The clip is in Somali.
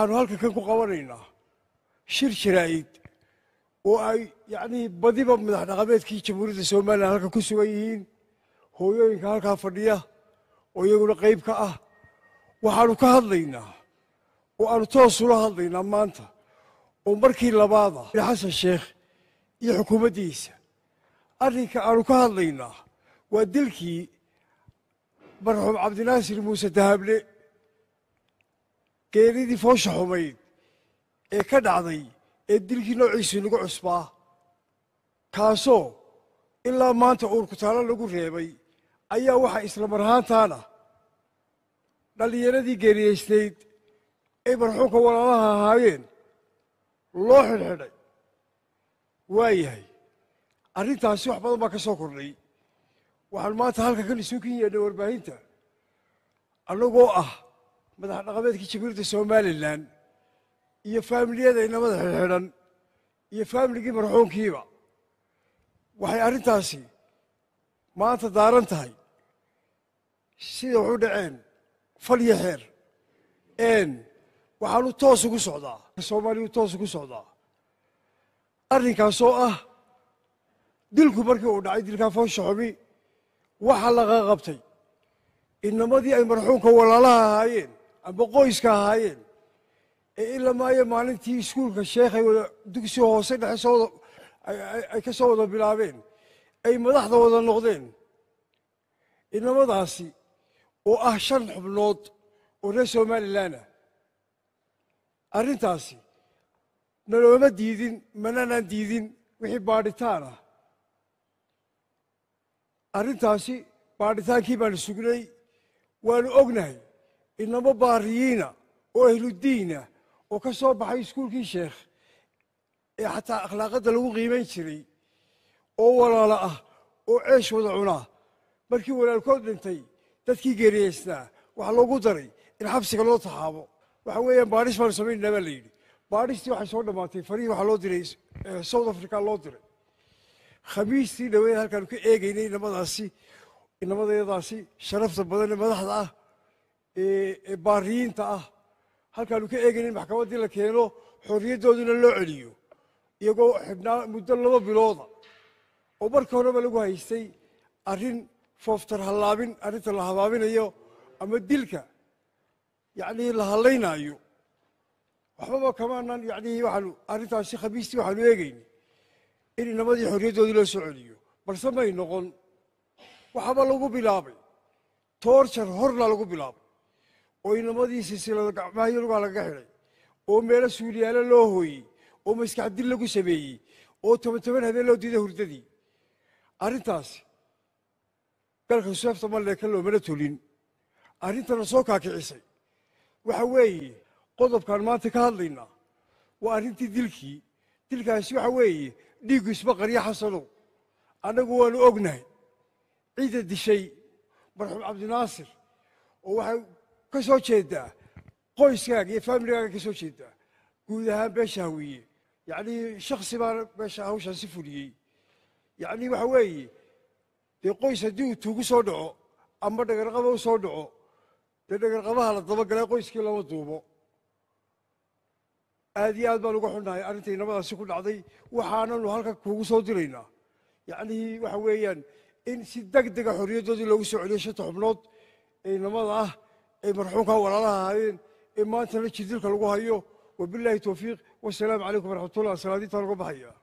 waxaanu halka halkankan ku qabanaynaa shir shiraa'id oo ay yacnii badiba madax dhaqameedkii jamhuuriyadda somalilan halka ku sugan yihiin hooyooyinka halkaa fadhiya oo iyaguna qayb ka ah waxaanu ka hadlaynaa oo aanu toos ula hadlaynaa maanta oo markii labaada xasan sheekh iyo xukuumaddiisa arrinka aanu ka hadlaynaa waa dilkii marxuum cabdinaasir muuse dahable geeridii foosha xumayd ee ka dhacday ee dilkii noociisii nagu cusbaa kaasoo ilaa maanta uurkutaalo lagu reebay ayaa waxaa islamarhaantaana dhallinyaradii geeriyeystayd ay marxuumka walaalaha ahaayeen loo xidhxidhay waayahay arrintaasi wax badan baa ka soo kordhay waxaan maanta halka kan isuukin yeedhay warbaahinta annagoo ah madax dhaqameedka jamuuriyadda somalilan iyo faamiliyada inamada xidhan iyo faamiligii marxuunkiiba waxay arrintaasi maanta daaran tahay sida waxu dhaceen fal iyo xeer een waxaanu toos ugu socdaa soomaaliyu toos ugu socdaa arrinkaasoo ah dilku markii uu dhacay dilka afoonsha xubi waxa laga qabtay inamadii ay marxuunka walaalaha ahaayeen amba qoyska ahaayeen ee maayo maalintii iskuulka sheekhay wada dugsi hoose dhexe soo ay ka soo wada bilaabeen ay madaxda wada noqdeen inamadaasi oo ah shan xubnood oo reer somalilan ah arrintaasi nalooma diidin mananaan diidin wixii baadhitaan ah arrintaasi baadhitaankii baanu sugnay waanu ognahay inamo baariyiina oo ahludiina oo ka soo baxay iskuulkii sheekh ee xataa akhlaaqadda lagu qiimayn jiray oo walaalo ah oo ceesh wada cunaa markii walaalkood dhintay dadkii geeriyeysnaa waxaa loogu daray in xabsiga loo taxaabo waxa weeyaan baadhis baan samaynna baa la yidhi baadhistii waxay soo dhammaatay farihi waxaa loo diray eh, south africa loo diray khamiistii dhaweyn halkaan ku eegaynay inamadaasi inamadayadaasi sharafta badane madaxda ah baariyiinta ah halkaanu ka in maxkamaddii la keeno xorriyaddooduna loo celiyo iyagoo xibnaa muddo laba bilooda oo marka horeba lagu haystay arrin fooftar hallaabin arrinta la habaabinayo ama dilka yacnii la hadlaynaayo waxbaba kamaanan yacnii waxaanu arrintaasi khamiistii waxaanu eegayni in inamadii xorriyaddoodii loo soo celiyo balse may noqon waxaba lagu bilaabay toorjar horna lagu bilaabay ooinamadii silsilada gacmahyo lugaa lagaga xidhay oo meelo suuliyaalo loo hooyey oo maskaxdil lagu sameeyey oo toban toban habeen loo diiday hurdadii arrintaas dalka seefta malleka loomana tolin arrintana soo kaakicisay waxa weeye qodobkaan maanta ka hadlaynaa waa arrintii dilkii dilkaasi waxa weeye dhiiggu isbaqaryo xasano annagu waanu ognahay cidda dishay marxuum cabdinaasir oo waxay ka soo jeeda qoyskaaga iyo faamiligaaga ka soo jeeda guud ahaan beesha hawiye yacnii shaksi baan meesha hawshaan si fuliyey yacnii waxa weeye dee qoys haddii uu tuugu soo dhaco ama dhagarqaba u soo dhaco dee dhagarqabaha la dabagalay qoyskii lama duubo aad iyo aad baan uga xunnahay arrintai nabadaasi ku dhacday waxaananu halka kuugu soo diraynaa yacnii waxa weeyaan in si deg dega xorriyadoodii loogu soo celiyo shanta xubnood ee inamada ah ay marxuumkaa walaalaha ahaayeen ee maantana jidilka lagu hayo wabilaahi towfiiq wasalaamu calaykum waraxmatulah salaadiintaa uga baxaya